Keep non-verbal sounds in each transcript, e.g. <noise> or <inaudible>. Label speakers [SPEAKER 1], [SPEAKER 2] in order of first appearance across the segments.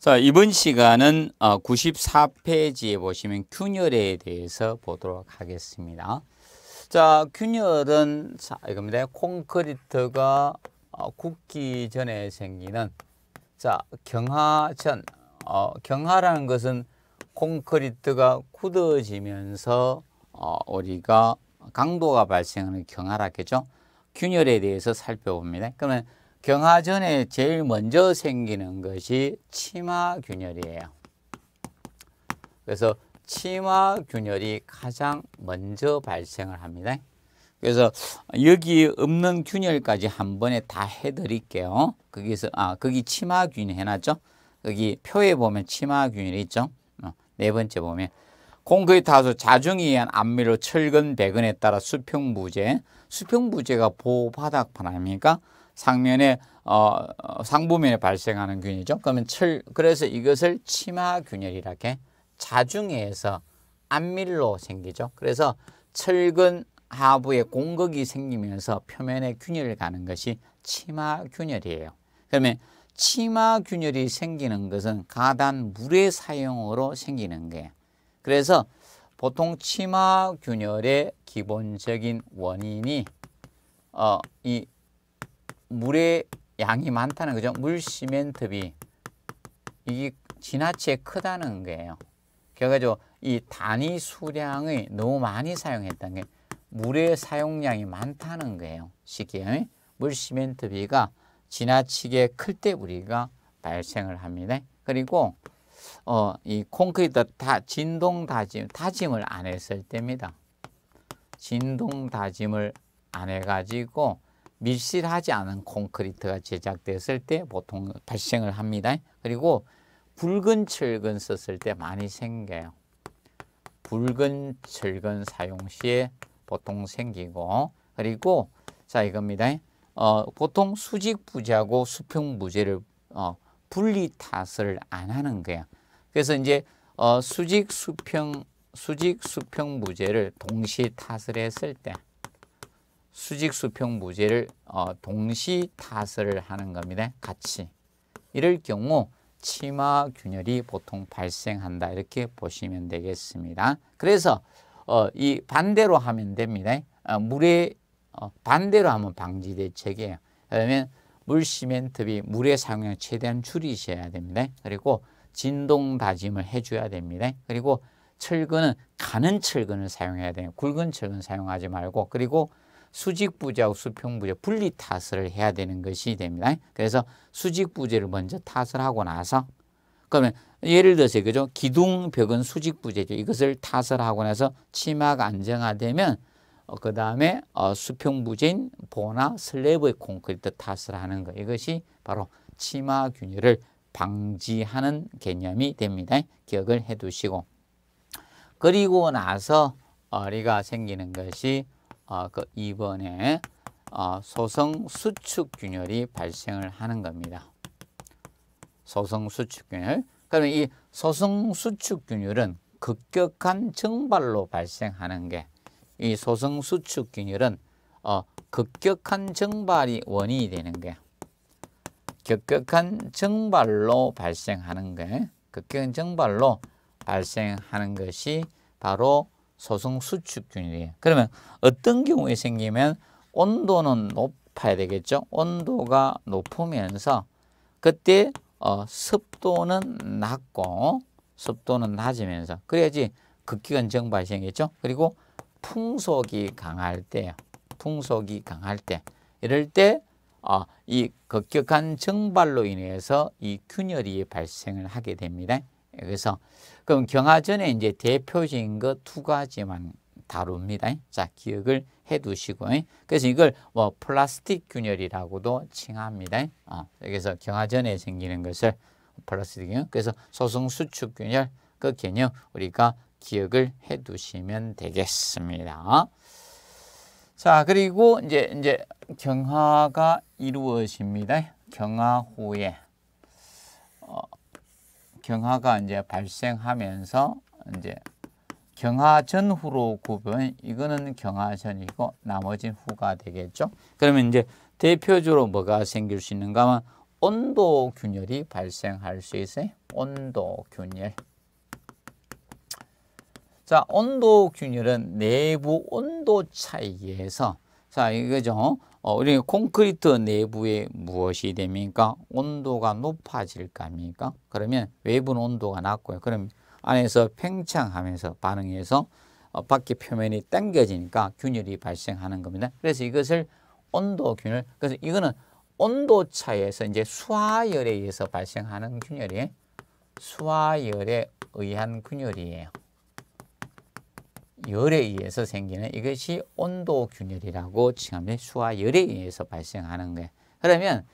[SPEAKER 1] 자, 이번 시간은 94페이지에 어, 보시면 균열에 대해서 보도록 하겠습니다. 자, 균열은 자, 이겁니다. 콘크리트가 어, 굳기 전에 생기는 자, 경하전. 어, 경하라는 것은 콘크리트가 굳어지면서 어, 우리가 강도가 발생하는 경하라겠죠. 균열에 대해서 살펴봅니다. 그러면 경화전에 제일 먼저 생기는 것이 치마균열이에요. 그래서 치마균열이 가장 먼저 발생을 합니다. 그래서 여기 없는 균열까지 한 번에 다 해드릴게요. 거기서 아 거기 치마균 해놨죠. 여기 표에 보면 치마균이 있죠. 어, 네 번째 보면 콩크리 타수 자중에 의한 암미로 철근 배근에 따라 수평부재 수평부재가 보호바닥판 아닙니까? 상면에 어, 어, 상부면에 발생하는 균이죠. 그러면 철 그래서 이것을 치마균열이라 해 자중에서 안밀로 생기죠. 그래서 철근 하부에 공극이 생기면서 표면에 균열을 가는 것이 치마균열이에요. 그러면 치마균열이 생기는 것은 가단 물의 사용으로 생기는 거예요. 그래서 보통 치마균열의 기본적인 원인이 어, 이 물의 양이 많다는 거죠. 물 시멘트비 이게 지나치게 크다는 거예요. 그래가지고 이 단위 수량의 너무 많이 사용했다는 게 물의 사용량이 많다는 거예요. 쉽게 물 시멘트비가 지나치게 클 때 우리가 발생을 합니다. 그리고 어, 이 콘크리트 다 진동 다짐 다짐을 안 했을 때입니다. 진동 다짐을 안 해가지고 밀실하지 않은 콘크리트가 제작됐을 때 보통 발생을 합니다. 그리고 붉은 철근 썼을 때 많이 생겨요. 붉은 철근 사용 시에 보통 생기고 그리고 자 이겁니다. 어, 보통 수직 부재하고 수평 부재를 어, 분리 탓을 안 하는 거야. 그래서 이제 어, 수직 수평 수직 수평 부재를 동시 탓을 했을 때 수직 수평 무재를 어, 동시 타설을 하는 겁니다. 같이. 이럴 경우 치마 균열이 보통 발생한다 이렇게 보시면 되겠습니다. 그래서 어, 이 반대로 하면 됩니다. 어, 물에 어, 반대로 하면 방지 대책이에요. 그러면 물 시멘트비 물의 사용량 최대한 줄이셔야 됩니다. 그리고 진동 다짐을 해줘야 됩니다. 그리고 철근은 가는 철근을 사용해야 돼요. 굵은 철근 사용하지 말고 그리고 수직부재하고 수평부재 분리 탓을 해야 되는 것이 됩니다. 그래서 수직부재를 먼저 탓을 하고 나서 그러면 예를 들어서 그죠? 기둥벽은 수직부재죠. 이것을 탓을 하고 나서 치마가 안정화되면 어, 그 다음에 어, 수평부재인 보나 슬래브의 콘크리트 탓을 하는 것 이것이 바로 치마 균열을 방지하는 개념이 됩니다. 기억을 해두시고 그리고 나서 어리가 생기는 것이 아, 그 2번에 아, 소성 수축 균열이 발생을 하는 겁니다. 소성 수축 균열. 그러면 이 소성 수축 균열은 급격한 증발로 발생하는 게 이 소성 수축 균열은 어, 급격한 증발이 원인이 되는 게 급격한 증발로 발생하는 게 급격한 증발로 발생하는 것이 바로 소승 수축균이에요. 그러면 어떤 경우에 생기면 온도는 높아야 되겠죠. 온도가 높으면서 그때 어, 습도는 낮고 습도는 낮으면서 그래야지 극기근 정발이 생기죠. 그리고 풍속이 강할 때요. 풍속이 강할 때 이럴 때이 어, 급격한 증발로 인해서 이 균열이 발생을 하게 됩니다. 그래서 그럼 경화전에 이제 대표적인 것 두 가지만 다룹니다. 자, 기억을 해 두시고. 그래서 이걸 뭐 플라스틱 균열이라고도 칭합니다. 어, 그래서 경화전에 생기는 것을 플라스틱 균열. 그래서 소성 수축 균열 그 개념 우리가 기억을 해 두시면 되겠습니다. 자, 그리고 이제 이제 경화가 이루어집니다. 경화 후에 어, 경화가 이제 발생하면서 이제 경화 전후로 구분 이거는 경화 전이고 나머진 후가 되겠죠. 그러면 이제 대표적으로 뭐가 생길 수 있는가 하면 온도 균열이 발생할 수 있어요. 온도 균열. 자, 온도 균열은 내부 온도 차이에서 자, 이거죠. 어, 우리 콘크리트 내부에 무엇이 됩니까? 온도가 높아질 겁니까? 그러면 외부는 온도가 낮고요. 그럼 안에서 팽창하면서 반응해서 어, 밖에 표면이 당겨지니까 균열이 발생하는 겁니다. 그래서 이것을 온도 균열, 그래서 이거는 온도 차에서 이제 수화열에 의해서 발생하는 균열이 에요 수화열에 의한 균열이에요. 열에 의해서 생기는 이것이 온도 균열이라고 칭합니 수와 열에 의해서 발생하는 거예요. 그러면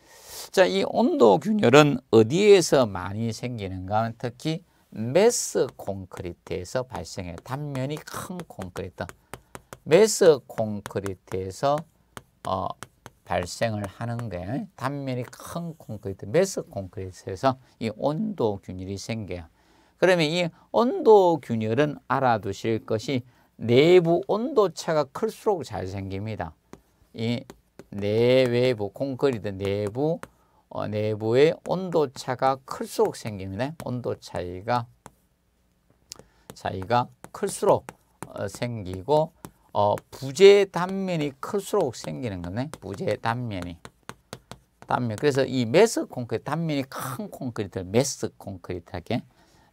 [SPEAKER 1] 자, 이 온도 균열은 어디에서 많이 생기는가 하면 특히 메스 콘크리트에서 발생해요. 단면이 큰 콘크리트. 메스 콘크리트에서 어, 발생을 하는 거예요. 단면이 큰 콘크리트, 메스 콘크리트에서 이 온도 균열이 생겨요. 그러면 이 온도 균열은 알아두실 것이 내부 온도차가 클수록 잘 생깁니다. 이 내외부 콘크리트 내부 어, 내부의 온도차가 클수록 생깁니다. 온도 차이가 차이가 클수록 어, 생기고 어, 부재 단면이 클수록 생기는 거네. 부재 단면이 단면. 그래서 이 메스 콘크리트 단면이 큰콘크리트 메스 콘크리트하게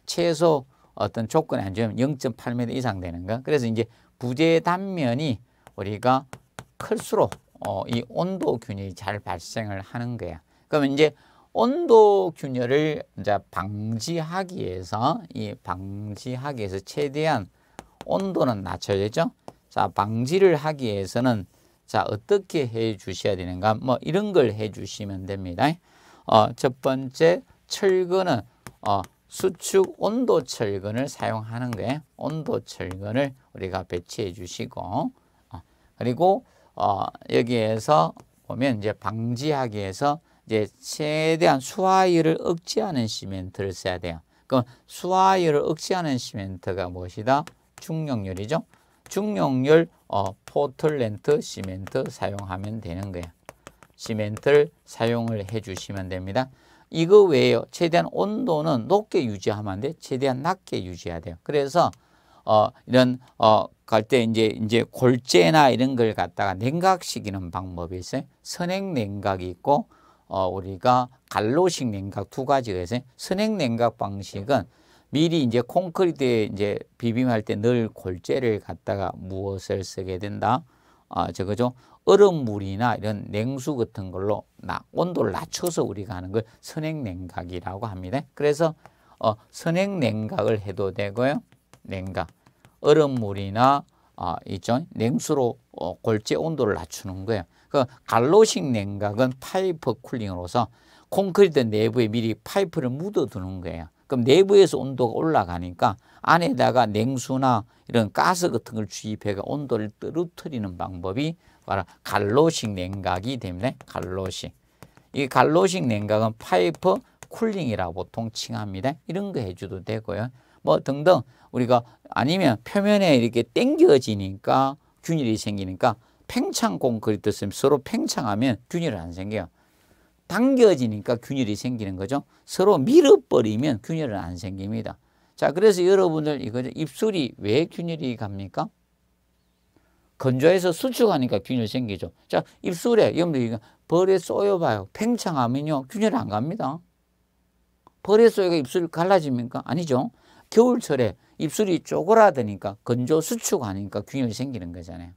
[SPEAKER 1] 최소 어떤 조건에안좋면 0.8m 이상 되는 거. 그래서 이제 부재 단면이 우리가 클수록 어, 이 온도 균열이 잘 발생을 하는 거야. 그러면 이제 온도 균열을 이제 방지하기 위해서 이 방지하기 위해서 최대한 온도는 낮춰야 되죠. 자, 방지를 하기 위해서는 자, 어떻게 해 주셔야 되는가? 뭐 이런 걸 해 주시면 됩니다. 어, 첫 번째 철근은 어, 수축 온도 철근을 사용하는 게 온도 철근을 우리가 배치해 주시고 어, 그리고 어, 여기에서 보면 이제 방지하기 위해서 이제 최대한 수화율을 억제하는 시멘트를 써야 돼요. 그럼 수화율을 억제하는 시멘트가 무엇이다? 중용률이죠. 중용률 어, 포틀랜드 시멘트 사용하면 되는 거예요. 시멘트를 사용을 해 주시면 됩니다. 이거 외에요. 최대한 온도는 높게 유지하면 안 돼. 최대한 낮게 유지해야 돼요. 그래서 어 이런 어갈 때 이제 이제 골재나 이런 걸 갖다가 냉각시키는 방법이 있어요. 선행 냉각이 있고 어 우리가 갈로식 냉각 두 가지가 있어요. 선행 냉각 방식은 미리 이제 콘크리트에 이제 비빔할 때 늘 골재를 갖다가 무엇을 쓰게 된다. 아, 저거죠. 얼음물이나 이런 냉수 같은 걸로 나, 온도를 낮춰서 우리가 하는 걸 선행냉각이라고 합니다. 그래서 어, 선행냉각을 해도 되고요. 냉각. 얼음물이나 어, 있죠. 냉수로 어, 골재 온도를 낮추는 거예요. 그 갈로식 냉각은 파이프 쿨링으로서 콘크리트 내부에 미리 파이프를 묻어두는 거예요. 그럼 내부에서 온도가 올라가니까 안에다가 냉수나 이런 가스 같은 걸 주입해가 온도를 떨어뜨리는 방법이 갈로식 냉각이 때문에 갈로식. 이 갈로식 냉각은 파이프 쿨링이라 보통 칭합니다. 이런 거 해줘도 되고요. 뭐 등등 우리가 아니면 표면에 이렇게 땡겨지니까 균열이 생기니까 팽창 콘크리트 쓰면 서로 팽창하면 균열안 생겨요. 당겨지니까 균열이 생기는 거죠. 서로 밀어버리면 균열은 안 생깁니다. 자, 그래서 여러분들 이거 입술이 왜 균열이 갑니까? 건조해서 수축하니까 균열 생기죠. 자, 입술에 여러분들 뭐 벌에 쏘여봐요. 팽창하면요. 균열 안 갑니다. 벌에 쏘여가 입술 갈라집니까? 아니죠. 겨울철에 입술이 쪼그라드니까 건조 수축하니까 균열이 생기는 거잖아요.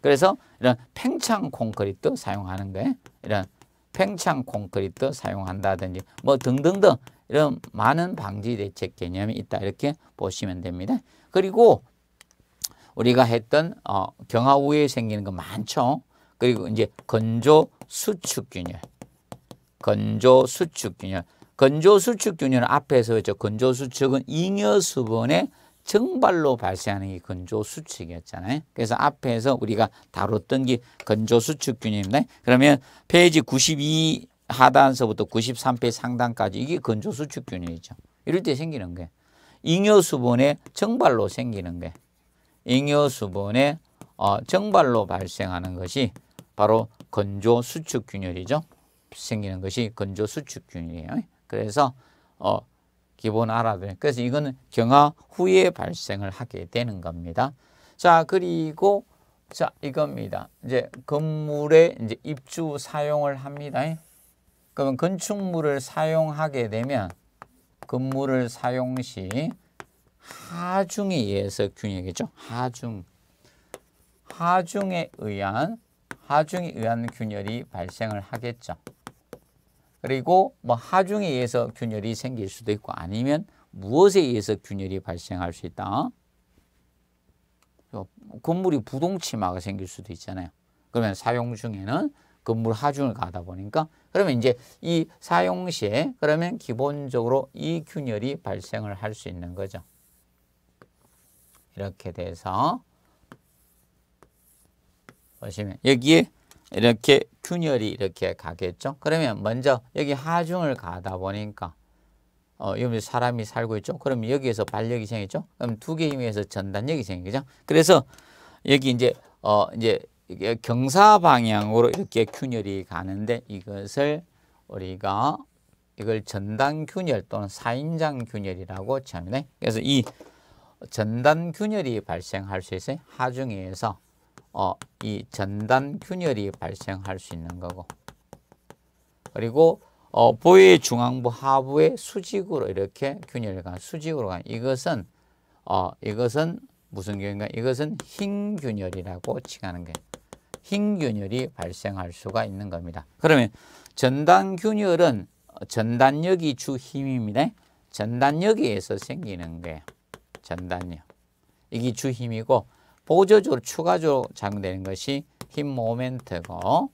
[SPEAKER 1] 그래서 이런 팽창 콘크리트 사용하는 거예요. 이런 팽창 콘크리트 사용한다든지 뭐 등등등 이런 많은 방지 대책 개념이 있다 이렇게 보시면 됩니다. 그리고 우리가 했던 어, 경화 우에 생기는 거 많죠. 그리고 이제 건조 수축 균열. 건조 수축 균열. 건조 수축 균열 앞에서 했죠. 건조 수축은 잉여 수분의 증발로 발생하는 게 건조 수축이었잖아요. 그래서 앞에서 우리가 다뤘던 게 건조 수축 균열입니다. 그러면 페이지 92 하단서부터 93페이지 상단까지 이게 건조 수축 균열이죠. 이럴 때 생기는 게 잉여 수분의 증발로 생기는 게 잉여수분의 어, 정발로 발생하는 것이 바로 건조 수축 균열이죠. 생기는 것이 건조 수축 균열이에요. 그래서 어, 기본 알아두면 그래서 이거는 경화 후에 발생을 하게 되는 겁니다. 자 그리고 자 이겁니다. 이제 건물에 이제 입주 사용을 합니다. 그러면 건축물을 사용하게 되면 건물을 사용 시 하중에 의해서 균형이죠. 하중. 하중에 의한 하중에 의한 균열이 발생을 하겠죠. 그리고 뭐 하중에 의해서 균열이 생길 수도 있고 아니면 무엇에 의해서 균열이 발생할 수 있다. 건물이 부동치마가 생길 수도 있잖아요. 그러면 사용 중에는 건물 하중을 가다 보니까 그러면 이제 이 사용 시에 그러면 기본적으로 이 균열이 발생을 할 수 있는 거죠. 이렇게 돼서 보시면 여기에 이렇게 균열이 이렇게 가겠죠. 그러면 먼저 여기 하중을 가다 보니까 어, 여기 사람이 살고 있죠. 그럼 여기에서 반력이 생기죠. 그럼 두개 힘에서 전단력이 생기죠. 그래서 여기 이제 어 이제 이게 경사 방향으로 이렇게 균열이 가는데 이것을 우리가 이걸 전단 균열 또는 사인장 균열이라고 처음에 그래서 이 전단 균열이 발생할 수 있어요. 하중에서 어, 이 전단 균열이 발생할 수 있는 거고 그리고 어, 보의 중앙부 하부의 수직으로 이렇게 균열이 간 수직으로 간 이것은 어, 이것은 무슨 균인가? 이것은 흰 균열이라고 칭하는 게흰 균열이 발생할 수가 있는 겁니다. 그러면 전단 균열은 전단력이 주 힘입니다. 전단력에서 생기는 거예요. 전단력. 이게 주 힘이고 보조적으로 추가적으로 작용되는 것이 힘 모멘트고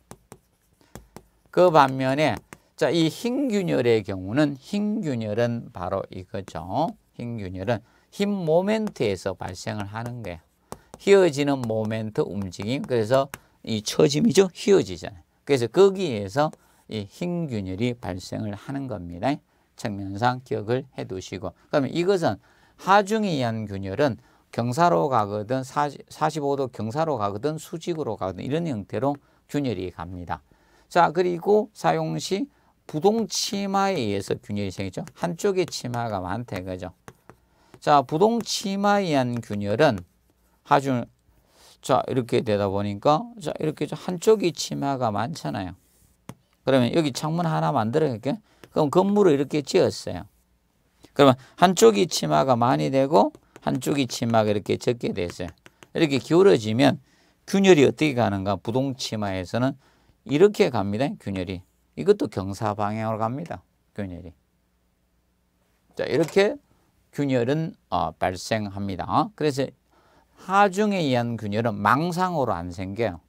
[SPEAKER 1] 그 반면에 자, 이 흰균열의 경우는 흰균열은 바로 이거죠. 흰균열은 힘 모멘트에서 발생을 하는 거예요. 휘어지는 모멘트 움직임 그래서 이 처짐이죠. 휘어지잖아요. 그래서 거기에서 이 흰균열이 발생을 하는 겁니다. 측면상 기억을 해두시고 그러면 이것은 하중이 의한 균열은 경사로 가거든 4 5도 경사로 가거든 수직으로 가거든 이런 형태로 균열이 갑니다. 자 그리고 사용 시 부동 치마에 의해서 균열이 생기죠. 한쪽에 치마가 많대그죠자 부동 치마에 의한 균열은 하중 자 이렇게 되다 보니까 자 이렇게 한쪽이 치마가 많잖아요. 그러면 여기 창문 하나 만들어 갈게 그럼 건물을 이렇게 지었어요. 그러면 한쪽이 치마가 많이 되고 한쪽이 치마가 이렇게 적게 되어요 이렇게 기울어지면 균열이 어떻게 가는가? 부동치마에서는 이렇게 갑니다. 균열이. 이것도 경사 방향으로 갑니다. 균열이. 자, 이렇게 균열은 어, 발생합니다. 그래서 하중에 의한 균열은 망상으로 안 생겨요.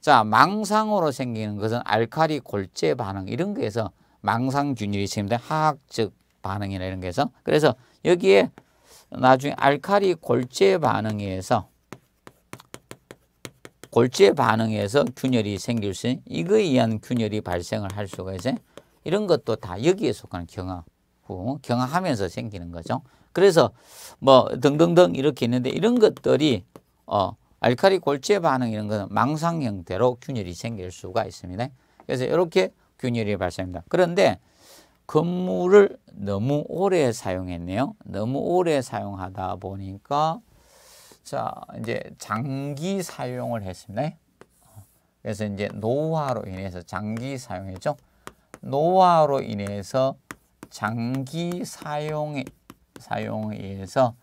[SPEAKER 1] 자, 망상으로 생기는 것은 알칼리 골재 반응 이런 거에서 망상 균열이 생깁니다. 화학적 반응이나 이런 게에서 그래서 여기에 나중에 알칼리 골재 반응에서 골재 반응에서 균열이 생길 수 있는 이거에 의한 균열이 발생을 할 수가 있어요. 이런 것도 다 여기에 속하는 경화 후 경화하면서 생기는 거죠. 그래서 뭐 등등등 이렇게 있는데 이런 것들이 어 알칼리 골재 반응 이런 거는 망상 형태로 균열이 생길 수가 있습니다. 그래서 이렇게 균열이 발생합니다. 그런데 건물을 너무 오래 사용했네요. 너무 오래 사용하다 보니까 자 이제 장기 사용을 했습니다. 그래서 이제 노화로 인해서 장기 사용했죠. 노화로 인해서 장기 사용 사용에 의해서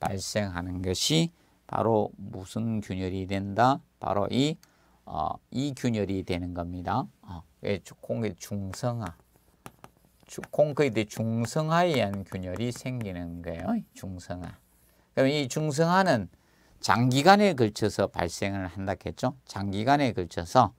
[SPEAKER 1] 발생하는 것이 바로 무슨 균열이 된다? 바로 이, 어, 균열이 되는 겁니다. 어, 예, 공기 중성화. 콘크리트 중성화에 의한 균열이 생기는 거예요. 중성화. 그럼 이 중성화는 장기간에 걸쳐서 발생을 한다 했죠. 장기간에 걸쳐서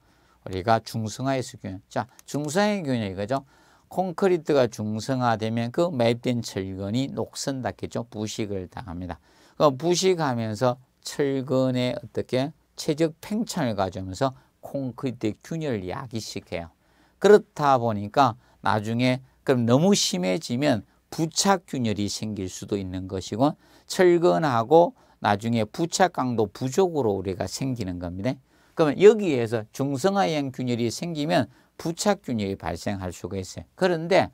[SPEAKER 1] 우리가 중성화의 수균. 자, 중성화의 균열이 거죠. 콘크리트가 중성화되면 그 매입된 철근이 녹선다 했죠. 부식을 당합니다. 그 부식하면서 철근에 어떻게 체적 팽창을 가져오면서 콘크리트의 균열을 야기시켜요. 그렇다 보니까 나중에 그럼 너무 심해지면 부착균열이 생길 수도 있는 것이고 철근하고 나중에 부착 강도 부족으로 우리가 생기는 겁니다. 그러면 여기에서 중성화형 균열이 생기면 부착균열이 발생할 수가 있어요. 그런데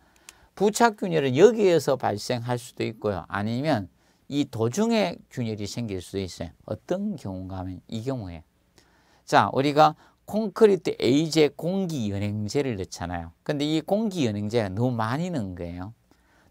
[SPEAKER 1] 부착균열은 여기에서 발생할 수도 있고요. 아니면 이 도중에 균열이 생길 수도 있어요. 어떤 경우가 하면 이 경우에 자 우리가 콘크리트 A제 공기 연행제를 넣잖아요. 근데 이 공기 연행제가 너무 많이 넣은 거예요.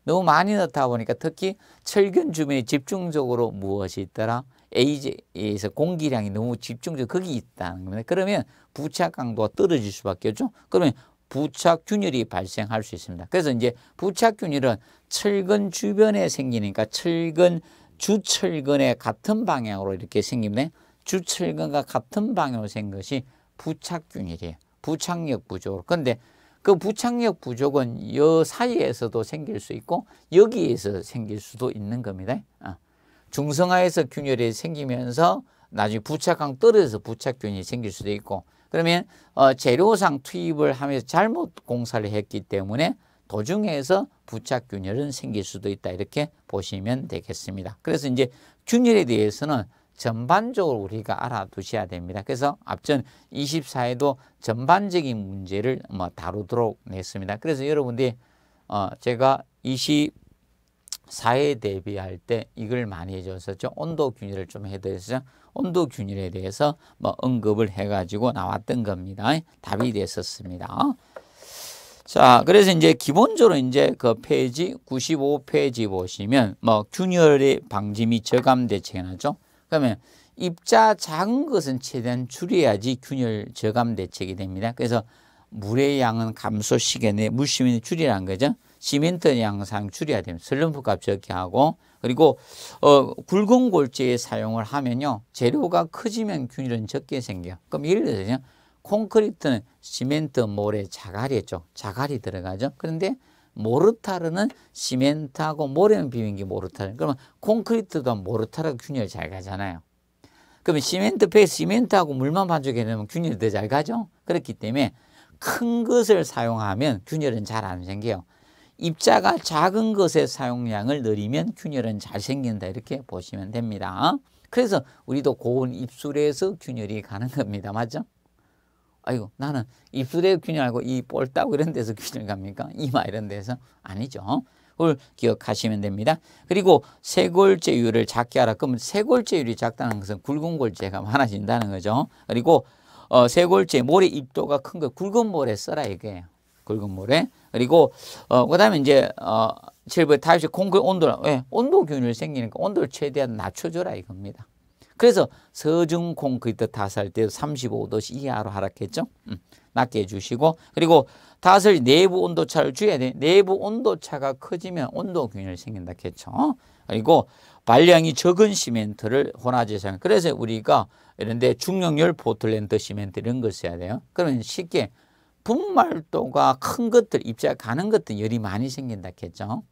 [SPEAKER 1] 너무 많이 넣다 보니까 특히 철근 주변에 집중적으로 무엇이 있더라? A제에서 공기량이 너무 집중적으로 거기 있다는 겁니다. 그러면 부착 강도가 떨어질 수밖에 없죠. 그러면 부착 균열이 발생할 수 있습니다. 그래서 이제 부착 균열은 철근 주변에 생기니까 철근 주철근의 같은 방향으로 이렇게 생기면 주철근과 같은 방향으로 생긴 것이 부착균이래요. 부착력 부족. 그런데 그 부착력 부족은 여 사이에서도 생길 수 있고 여기에서 생길 수도 있는 겁니다. 어. 중성화에서 균열이 생기면서 나중에 부착강 떨어져서 부착균이 생길 수도 있고 그러면 어, 재료상 투입을 하면서 잘못 공사를 했기 때문에 도중에서 부착균열은 생길 수도 있다 이렇게 보시면 되겠습니다. 그래서 이제 균열에 대해서는 전반적으로 우리가 알아두셔야 됩니다. 그래서 앞전 2 4에도 전반적인 문제를 뭐 다루도록 했습니다. 그래서 여러분들이 어 제가 2 4에 대비할 때 이걸 많이 해줬었죠. 온도 균일을 좀 해드렸죠. 온도 균일에 대해서 뭐 언급을 해가지고 나왔던 겁니다. 답이 됐었습니다. 자, 그래서 이제 기본적으로 이제 그 페이지 95페이지 보시면 뭐 균열의 방지 및 저감 대책 이나죠 그러면 입자 작은 것은 최대한 줄여야지 균열 저감 대책이 됩니다. 그래서 물의 양은 감소 시간내 물시민을 줄이라는 거죠. 시멘트 양상 줄여야 됩니다. 슬럼프 값 적게 하고 그리고 어, 굵은 골재에 사용을 하면요. 재료가 커지면 균열은 적게 생겨요. 그럼 예를 들어서 요 콘크리트는 시멘트, 모래, 자갈이 죠 자갈이 들어가죠. 그런데 모르타르는 시멘트하고 모래는 비빈 기 모르타르. 그러면 콘크리트도 모르타르가 균열잘 가잖아요. 그러면 시멘트 팩 시멘트하고 물만 반죽해 놓으면 균열이 더 잘 가죠. 그렇기 때문에 큰 것을 사용하면 균열은 잘 안 생겨요. 입자가 작은 것의 사용량을 늘리면 균열은 잘 생긴다 이렇게 보시면 됩니다. 그래서 우리도 고온 입술에서 균열이 가는 겁니다. 맞죠? 아이고 나는 입술의 균형 알고 이 볼따구 이런 데서 균형 갑니까? 이마 이런 데서 아니죠. 그걸 기억하시면 됩니다. 그리고 쇄골제율을 작게 하라. 그러면 쇄골제율이 작다는 것은 굵은 골재가 많아진다는 거죠. 그리고 어, 쇄골제 모래 입도가 큰 거 굵은 모래 써라 이게 굵은 모래. 그리고 어, 그다음에 이제 어, 7번 다시 공기 온도라 왜 온도 균열 생기니까 온도를 최대한 낮춰줘라 이겁니다. 그래서 서중콩 그때 다살 때 35도씩 이하로 하락했죠. 음, 낮게 해주시고 그리고 다슬 내부 온도차를 주야 돼. 내부 온도차가 커지면 온도균열이 생긴다 했죠. 그리고 발량이 적은 시멘트를 혼화재생. 그래서 우리가 이런데 중력열 포틀랜드 시멘트 이런 걸 써야 돼요. 그러면 쉽게 분말도가 큰 것들, 입자 가는 것들 열이 많이 생긴다 했죠.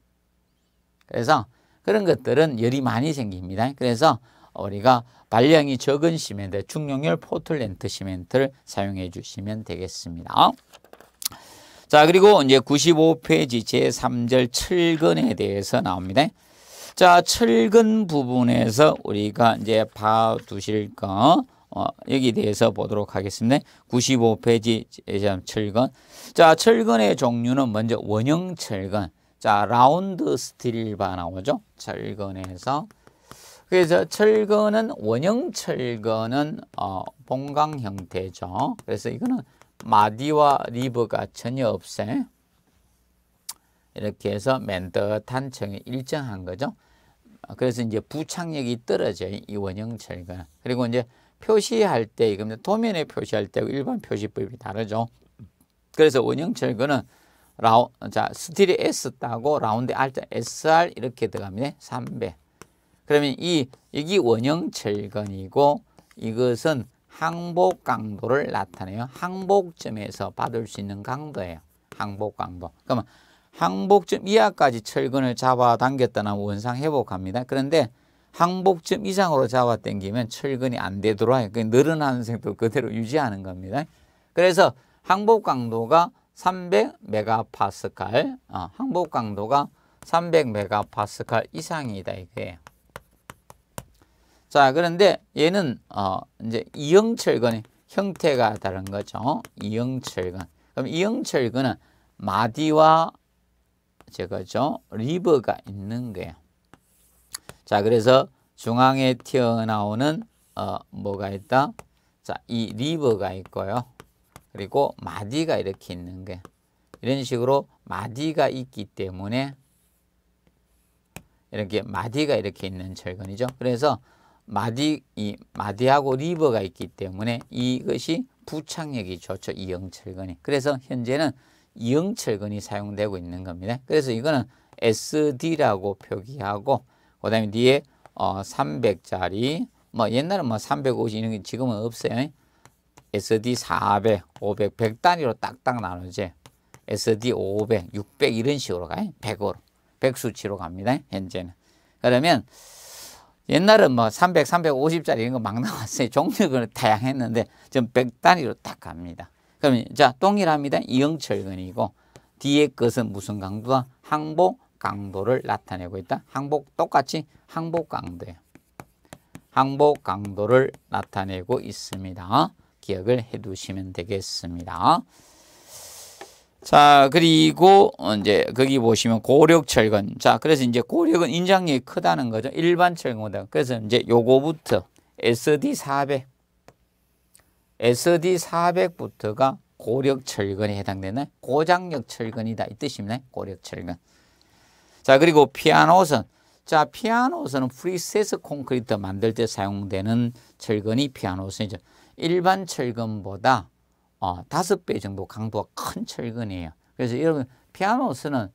[SPEAKER 1] 그래서 그런 것들은 열이 많이 생깁니다. 그래서 우리가 발량이 적은 시멘트, 중용률 포틀랜드 시멘트를 사용해 주시면 되겠습니다. 자, 그리고 이제 95페이지 제3절 철근에 대해서 나옵니다. 자, 철근 부분에서 우리가 이제 봐두실 거, 어, 여기 대해서 보도록 하겠습니다. 95페이지 철근. 자, 철근의 종류는 먼저 원형 철근. 자, 라운드 스틸바 나오죠? 철근에서 그래서 철근은 원형 철근은 어, 봉강 형태죠. 그래서 이거는 마디와 리브가 전혀 없어요. 이렇게 해서 맨더한 층이 일정한 거죠. 그래서 이제 부착력이 떨어져요. 이 원형 철근. 그리고 이제 표시할 때 이겁니다. 도면에 표시할 때고 일반 표시법이 다르죠. 그래서 원형 철근은 라우자 스틸이 S 따고 라운드 R SR 이렇게 들어갑니다. 3배. 그러면 이 여기 원형 철근이고 이것은 항복 강도를 나타내요. 항복점에서 받을 수 있는 강도예요. 항복 강도. 그러면 항복점 이하까지 철근을 잡아당겼다면 원상 회복합니다. 그런데 항복점 이상으로 잡아당기면 철근이 안 되더라. 그 늘어나는 도 그대로 유지하는 겁니다. 그래서 항복 강도가 3 0 0메가파 어, 항복 강도가 3 0 0메가파 이상이다 이거예요. 자, 그런데 얘는 어 이제 이응철근의 형태가 다른 거죠. 이응철근 그럼 이응철근은 마디와 제거죠. 리버가 있는 거예요. 자, 그래서 중앙에 튀어나오는 어 뭐가 있다? 자, 이 리버가 있고요. 그리고 마디가 이렇게 있는 거예요. 이런 식으로 마디가 있기 때문에 이렇게 마디가 이렇게 있는 철근이죠. 그래서 마디 이 마디하고 리버가 있기 때문에 이것이 부착력이 좋죠. 이영철근이. 그래서 현재는 이영철근이 사용되고 있는 겁니다. 그래서 이거는 SD라고 표기하고 그다음에 뒤에 어 300짜리 뭐 옛날은 뭐 350 이런 게 지금은 없어요. SD 400, 500, 100 단위로 딱딱 나누지. SD 500, 600 이런 식으로 가요. 100으로. 100 수치로 갑니다. 현재는. 그러면 옛날은 뭐 300, 350짜리 이런 거 막 나왔어요. <laughs> 종류가 다양했는데 지금 100단위로 딱 갑니다. 그럼 자 동일합니다. 이영철근이고 뒤에 것은 무슨 강도다? 항복 강도를 나타내고 있다. 항복 똑같이 항복 강도예요. 항복 강도를 나타내고 있습니다. 기억을 해두시면 되겠습니다. 자, 그리고 이제 거기 보시면 고력 철근. 자, 그래서 이제 고력은 인장력이 크다는 거죠. 일반 철근보다. 그래서 이제 요거부터 SD400. SD400부터가 고력 철근에 해당되는 고장력 철근이다. 이 뜻입니다. 고력 철근. 자, 그리고 피아노선. 자, 피아노선은 프리세스 콘크리트 만들 때 사용되는 철근이 피아노선이죠. 일반 철근보다 어, 다섯 배 정도 강도가 큰 철근이에요. 그래서 여러분 피아노스는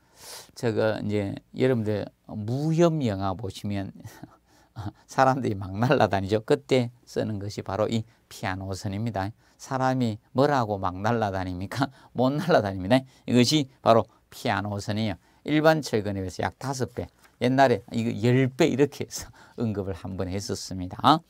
[SPEAKER 1] 저거 이제 여러분들 무협 영화 보시면 <laughs> 사람들이 막 날아다니죠. 그때 쓰는 것이 바로 이 피아노선입니다. 사람이 뭐라고 막 날아다닙니까? <laughs> 못 날아다닙니다. 이것이 바로 피아노선이에요. 일반 철근에 비해서 약다배 옛날에 이거 열배 이렇게 해서 <laughs> 언급을 한 번 했었습니다.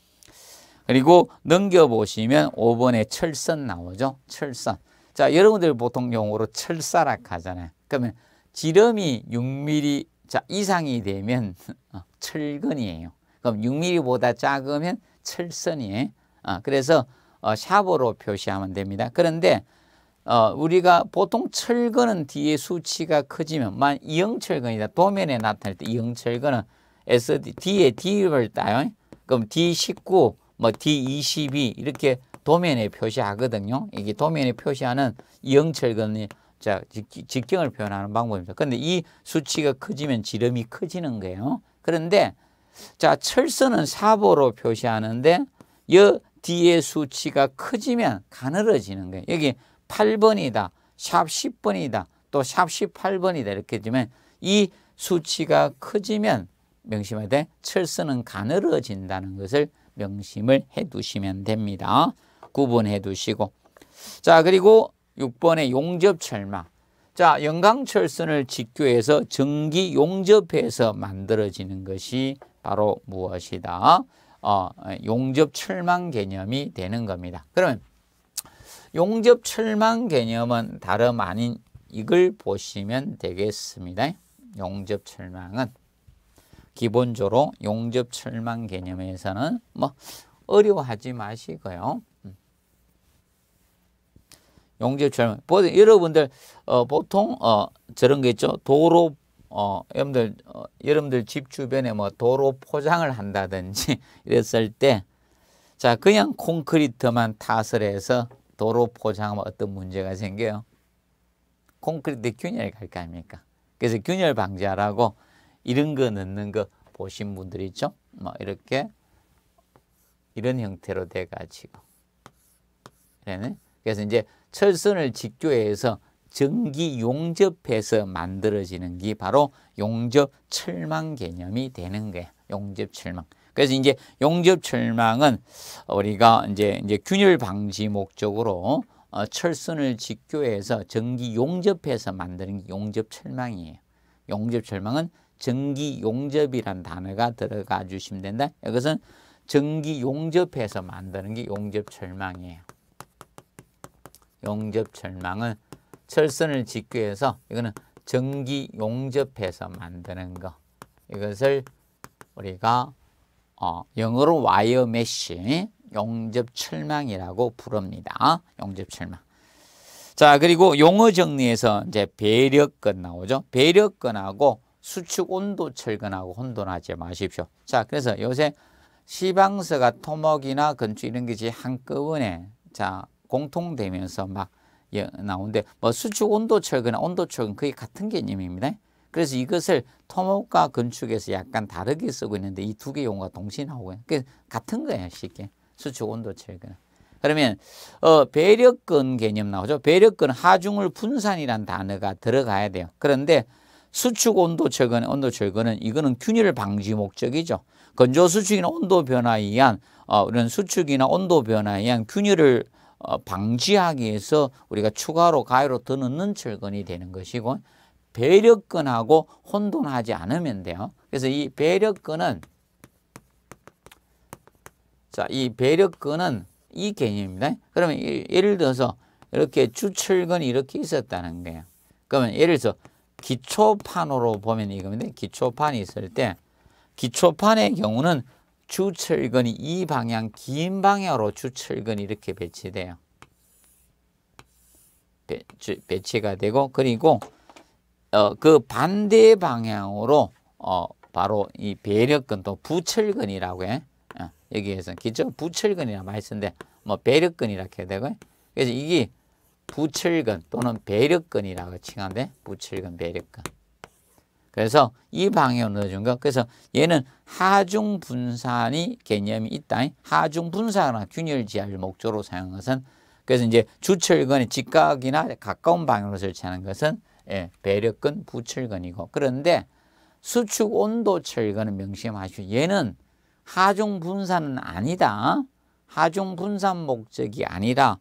[SPEAKER 1] 그리고 넘겨보시면 5번에 철선 나오죠. 철선. 자, 여러분들 보통 용어로 철사락 하잖아요. 그러면 지름이 6mm 자, 이상이 되면 <laughs> 어, 철근이에요. 그럼 6mm보다 작으면 철선이에요. 어, 그래서 어, 샵으로 표시하면 됩니다. 그런데 어, 우리가 보통 철근은 뒤에 수치가 커지면 만 이형철근이다. 도면에 나타날 때 이형철근은 SD, D에 D를 따요. 그럼 D19 뭐 D22 e 이렇게 도면에 표시하거든요. 이게 도면에 표시하는 영철근이 자, 직경을 표현하는 방법입니다. 근데 이 수치가 커지면 지름이 커지는 거예요. 그런데 자, 철선은 사보로 표시하는데 여 뒤에 수치가 커지면 가늘어지는 거예요. 여기 8번이다. 샵 10번이다. 또 샵 18번이다. 이렇게 되면 이 수치가 커지면 명심해야 철선은 가늘어진다는 것을 명심을 해두시면 됩니다. 구분해 두시고 자 그리고 6번의 용접철마 자 영강철선을 직교해서 전기 용접해서 만들어지는 것이 바로 무엇이다? 어, 용접철망 개념이 되는 겁니다. 그러면 용접철망 개념은 다름 아닌 이걸 보시면 되겠습니다. 용접철망은 기본적으로 용접 철망 개념에서는 뭐 어려워하지 마시고요. 음. 용접 철망. 보통 여러분들 어, 보통 어, 저런 게 있죠. 도로 어, 여러분들 어, 여러분들 집 주변에 뭐 도로 포장을 한다든지 <laughs> 이랬을 때 자, 그냥 콘크리트만 타설해서 도로 포장하면 어떤 문제가 생겨요? 콘크리트 균열이 갈거 아닙니까? 그래서 균열 방지하라고 이런 거 넣는 거 보신 분들 있죠? 뭐 이렇게 이런 형태로 돼 가지고 그래서 이제 철선을 직교해서 전기 용접해서 만들어지는 게 바로 용접 철망 개념이 되는 거예요. 용접 철망. 그래서 이제 용접 철망은 우리가 이제 이제 균열 방지 목적으로 어, 철선을 직교해서 전기 용접해서 만드는 게 용접 철망이에요. 용접 철망은 정기용접이란 단어가 들어가 주시면 된다. 이것은 전기용접해서 만드는 게 용접철망이에요. 용접철망은 철선을 짓기 위해서 이거는 전기용접해서 만드는 거. 이것을 우리가 어, 영어로 와이어 메쉬 용접철망이라고 부릅니다. 용접철망. 자 그리고 용어 정리에서 이제 배력근 나오죠. 배력근하고 수축 온도 철근하고 혼돈하지 마십시오. 자, 그래서 요새 시방서가 토목이나 건축 이런 것이 한꺼번에 자 공통되면서 막 예, 나오는데 뭐 수축 온도 철근이나 온도 철근 거의 같은 개념입니다. 그래서 이것을 토목과 건축에서 약간 다르게 쓰고 있는데 이 두 개 용어가 동시에 나오고요. 그 같은 거예요, 쉽게. 수축 온도 철근. 그러면 어, 배력근 개념 나오죠. 배력근 하중을 분산이란 단어가 들어가야 돼요. 그런데 수축 온도 절건, 온도 절건은 이거는 균열 방지 목적이죠. 건조 어, 수축이나 온도 변화에 의한 어, 이런 수축이나 온도 변화에 의한 균열을 어, 방지하기 위해서 우리가 추가로 가위로 더 넣는 절건이 되는 것이고 배력근하고 혼돈하지 않으면 돼요. 그래서 이 배력근은 자, 이 배력근은 이 개념입니다. 그러면 예를 들어서 이렇게 주철근이 이렇게 있었다는 거예요. 그러면 예를 들어서 기초판으로 보면 이겁니다. 기초판이 있을 때 기초판의 경우는 주철근이 이 방향 긴 방향으로 주철근이 이렇게 배치돼요. 배, 치가 되고 그리고 어, 그 반대 방향으로 어, 바로 이 배력근도 부철근이라고 해. 어, 여기에서 기초 부철근이라 말했는데 뭐 배력근이라 해야 되고 그래서 이게 부철근 또는 배력근이라고 칭한데 부칠근 배력근. 그래서 이 방향으로 넣어준 거. 그래서 얘는 하중 분산이 개념이 있다. 하중 분산이나 균열 지하를 목적으로 사용한 것은 그래서 이제 주철근의 직각이나 가까운 방향으로 설치하는 것은 예, 배력근 부철근이고 그런데 수축 온도 철근은 명심하시오. 얘는 하중 분산은 아니다. 하중 분산 목적이 아니라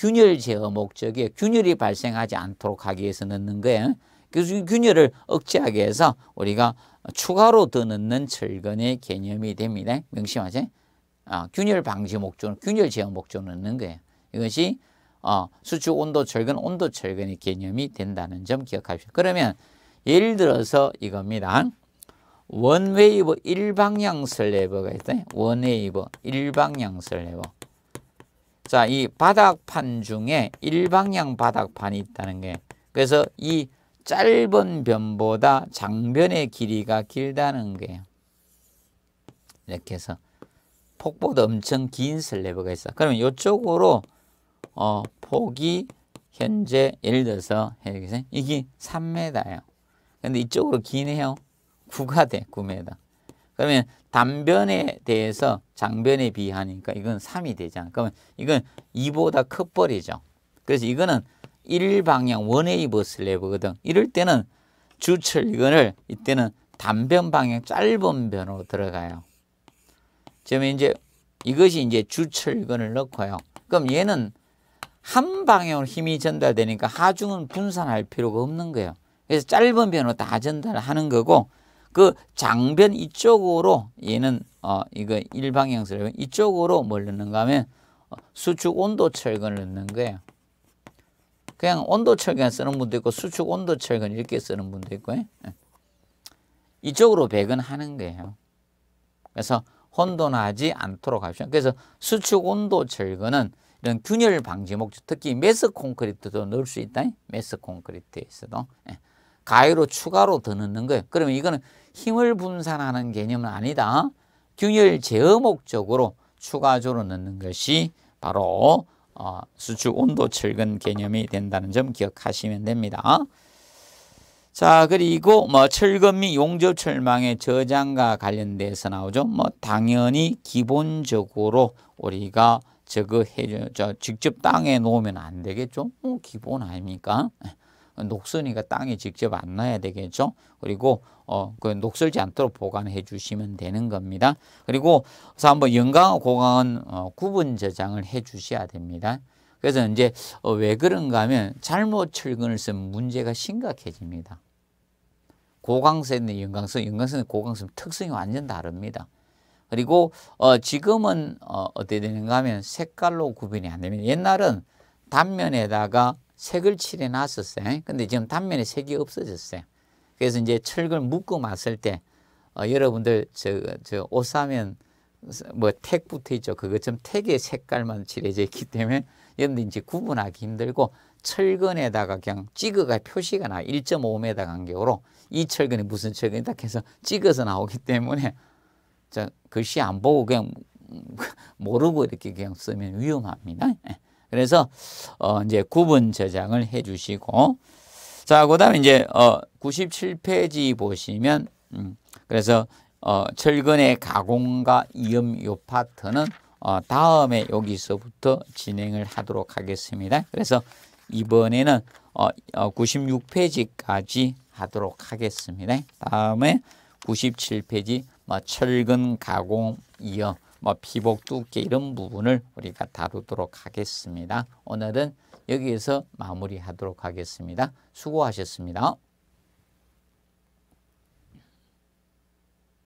[SPEAKER 1] 균열 제어 목적이 균열이 발생하지 않도록 하기 위해서 넣는 거예요. 그래서 균열을 억제하기 위해서 우리가 추가로 더 넣는 철근의 개념이 됩니다. 명심하세요. 아, 균열 방지 목적은 균열 제어 목적으로 넣는 거예요. 이것이 어, 수축 온도 철근, 온도 철근의 개념이 된다는 점 기억하십시오. 그러면 예를 들어서 이겁니다. 원웨이브 일방향 슬래버가 있다. 원웨이브 일방향 슬래버. 자, 이 바닥판 중에 일방향 바닥판이 있다는 게 그래서 이 짧은 변보다 장변의 길이가 길다는 거예요. 이렇게 해서 폭보다 엄청 긴슬래버가 있어. 그러면 이쪽으로 어, 폭이 현재 예를 들어서 해주세요. 예, 이게 3m예요. 근데 이쪽으로 기네요. 9가 돼, 9m. 그러면 단변에 대해서 장변에 비하니까 이건 3이 되잖아. 그러면 이건 2보다 컵벌이죠. 그래서 이거는 1방향 원웨이 버스 랩거든. 이럴 때는 주철 이거를 이때는 단변 방향 짧은 변으로 들어가요. 지금 이제 이것이 이제 주철근을 넣고요. 그럼 얘는 한 방향으로 힘이 전달되니까 하중은 분산할 필요가 없는 거예요. 그래서 짧은 변으로 다 전달하는 거고 그 장변 이쪽으로 얘는 어 이거 일방향스러워 이쪽으로 뭘 넣는가 하면 어, 수축 온도 철근을 넣는 거예요. 그냥 온도 철근 쓰는 분도 있고 수축 온도 철근 이렇게 쓰는 분도 있고 예. 이쪽으로 배근하는 거예요. 그래서 혼돈하지 않도록 합시다. 그래서 수축 온도 철근은 이런 균열 방지 목적, 특히 메스 콘크리트도 넣을 수 있다. 메스 콘크리트에서도. 예. 가위로 추가로 더 넣는 거예요. 그러면 이거는 힘을 분산하는 개념은 아니다. 균열 제어 목적으로 추가적으로 넣는 것이 바로 어, 수축 온도 철근 개념이 된다는 점 기억하시면 됩니다. 자 그리고 뭐 철근 및 용접 철망의 저장과 관련돼서 나오죠. 뭐 당연히 기본적으로 우리가 저거 해저 직접 땅에 놓으면 안 되겠죠. 뭐 기본 아닙니까? 녹슬이니까 땅에 직접 안 놔야 되겠죠. 그리고 어, 그 녹슬지 않도록 보관해 주시면 되는 겁니다. 그리고 그래서 한번 영광 고강은 어, 구분 저장을 해 주셔야 됩니다. 그래서 이제 어, 왜 그런가 하면 잘못 철근을 쓰면 문제가 심각해집니다. 고강선의 영광선, 영광선의 고강선 특성이 완전 다릅니다. 그리고 어, 지금은 어, 어떻게 되는가 하면 색깔로 구분이 안 됩니다. 옛날은 단면에다가 색을 칠해놨었어요. 근데 지금 단면에 색이 없어졌어요. 그래서 이제 철근 묶고 맞을 때 어, 여러분들 저, 저 옷 사면 뭐 택 붙어 있죠. 그것 좀 택의 색깔만 칠해져 있기 때문에 여러분들 이제 구분하기 힘들고 철근에다가 그냥 찍어가 표시가 나 1.5m 간격으로 이 철근이 무슨 철근이다 해서 찍어서 나오기 때문에 저 글씨 안 보고 그냥 <laughs> 모르고 이렇게 그냥 쓰면 위험합니다. 예. 그래서 어 이제 구분 저장을 해 주시고 자, 그다음에 이제 어 97페이지 보시면 음 그래서 어 철근의 가공과 이음 요 파트는 어 다음에 여기서부터 진행을 하도록 하겠습니다. 그래서 이번에는 어, 96페이지까지 어, 하도록 하겠습니다. 다음에 97페이지 뭐 철근 가공 이어 뭐 비복 두께 이런 부분을 우리가 다루도록 하겠습니다. 오늘은 여기에서 마무리하도록 하겠습니다. 수고하셨습니다.